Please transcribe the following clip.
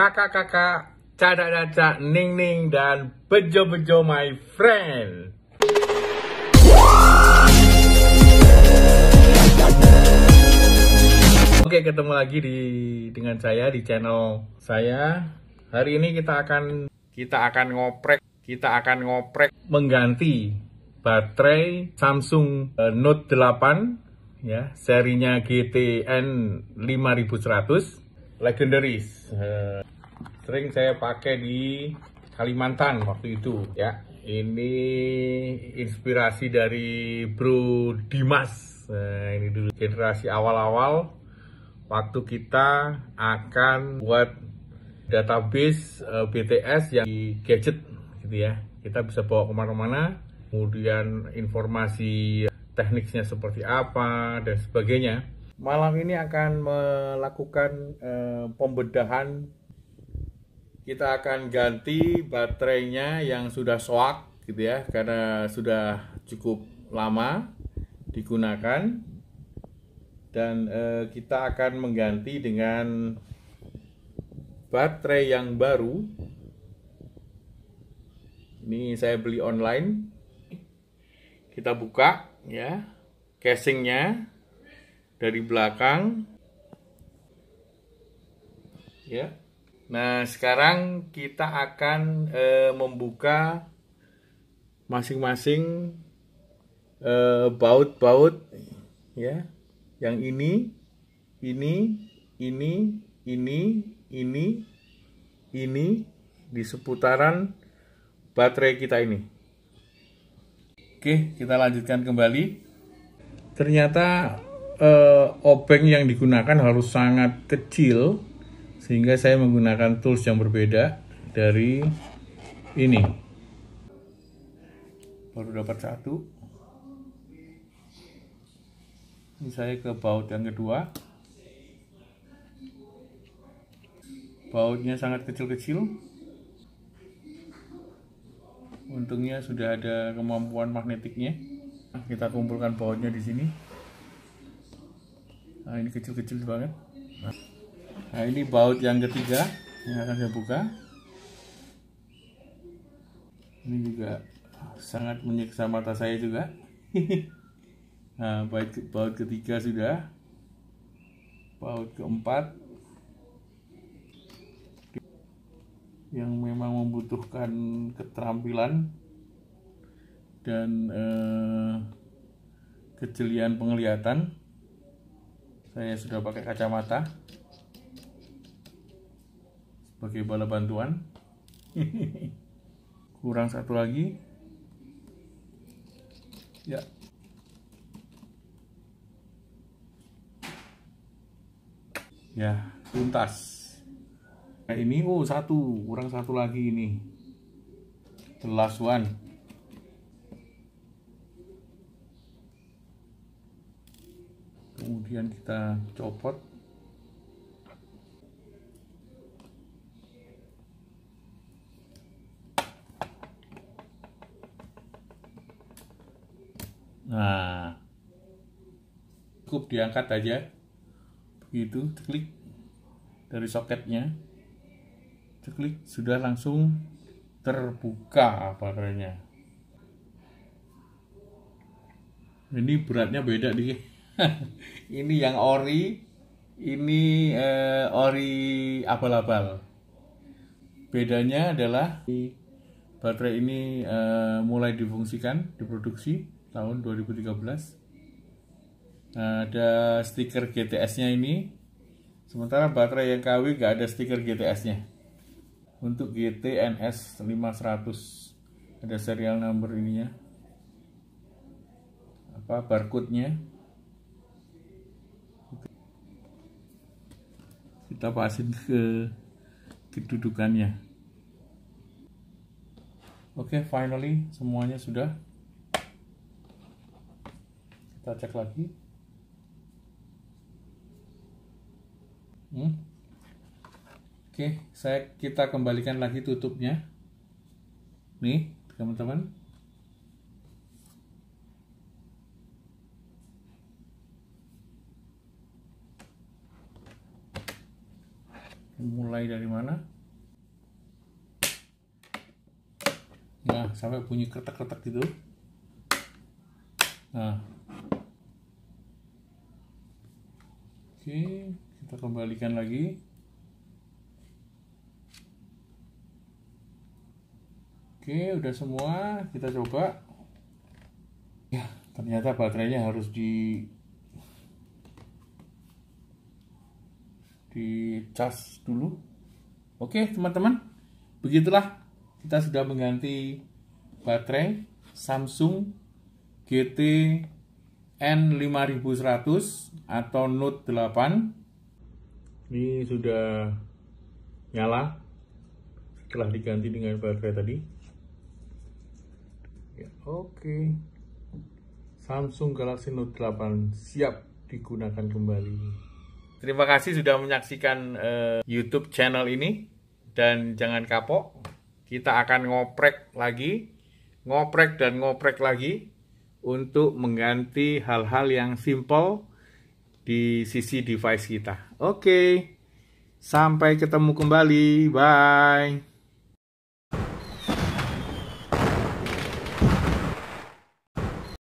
kakak-kakak, caca-caca, ning-ning, dan bejo-bejo my friend. Oke, ketemu lagi di dengan saya di channel saya. Hari ini kita akan kita akan ngoprek, kita akan ngoprek mengganti baterai Samsung eh, Note 8 ya, serinya GTN 5100 legendaris. Eh, sering saya pakai di Kalimantan waktu itu ya. Ini inspirasi dari Bro Dimas. Nah, ini dulu generasi awal-awal waktu kita akan buat database eh, BTS yang di gadget gitu ya. Kita bisa bawa kemana-mana, kemudian informasi tekniknya seperti apa dan sebagainya. Malam ini akan melakukan uh, pembedahan kita akan ganti baterainya yang sudah soak gitu ya karena sudah cukup lama digunakan dan eh, kita akan mengganti dengan baterai yang baru ini saya beli online kita buka ya casingnya dari belakang ya Nah, sekarang kita akan e, membuka masing-masing e, baut-baut ya. Yang ini, ini, ini, ini, ini, ini di seputaran baterai kita ini. Oke, kita lanjutkan kembali. Ternyata e, obeng yang digunakan harus sangat kecil sehingga saya menggunakan tools yang berbeda dari ini baru dapat satu ini saya ke baut yang kedua bautnya sangat kecil-kecil untungnya sudah ada kemampuan magnetiknya kita kumpulkan bautnya di sini nah ini kecil-kecil banget Nah ini baut yang ketiga yang akan saya buka. Ini juga sangat menyiksa mata saya juga. nah baut, baut ketiga sudah. Baut keempat yang memang membutuhkan keterampilan dan eh, kejelian penglihatan. Saya sudah pakai kacamata sebagai bala bantuan kurang satu lagi ya ya tuntas nah ini oh satu kurang satu lagi ini the last one kemudian kita copot Nah, cukup diangkat aja. Begitu, klik dari soketnya. Klik sudah langsung terbuka baterainya. Ini beratnya beda di ini yang ori, ini eh, ori abal-abal. Bedanya adalah baterai ini eh, mulai difungsikan, diproduksi tahun 2013 ada stiker GTS nya ini sementara baterai yang KW gak ada stiker GTS nya untuk GT NS 500 ada serial number ininya apa barcode nya kita pasin ke kedudukannya oke okay, finally semuanya sudah kita cek lagi hmm. oke saya kita kembalikan lagi tutupnya nih teman-teman mulai dari mana nah sampai bunyi kretek-kretek gitu nah oke kita kembalikan lagi oke udah semua kita coba ya ternyata baterainya harus di di charge dulu oke teman-teman begitulah kita sudah mengganti baterai Samsung GT N5100 atau Note 8 ini sudah nyala setelah diganti dengan baterai tadi ya, oke okay. Samsung Galaxy Note 8 siap digunakan kembali terima kasih sudah menyaksikan uh, YouTube channel ini dan jangan kapok kita akan ngoprek lagi ngoprek dan ngoprek lagi untuk mengganti hal-hal yang simple di sisi device kita. Oke, sampai ketemu kembali. Bye.